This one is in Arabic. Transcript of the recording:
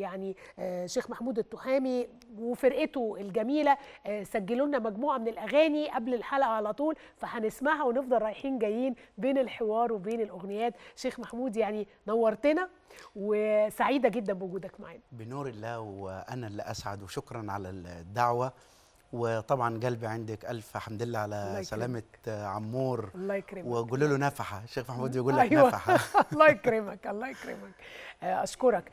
يعني آه، شيخ محمود التحامي وفرقته الجميله آه، سجلوا لنا مجموعه من الاغاني قبل الحلقه على طول فهنسمعها ونفضل رايحين جايين بين الحوار وبين الاغنيات شيخ محمود يعني نورتنا وسعيده جدا بوجودك معانا بنور الله وانا اللي اسعد وشكرا على الدعوه وطبعا قلبي عندك الف حمد لله على سلامه آه، عمور الله يكرمك وقول له نفحه شيخ محمود يقول لك أيوة. نفحه الله يكرمك الله يكرمك اشكرك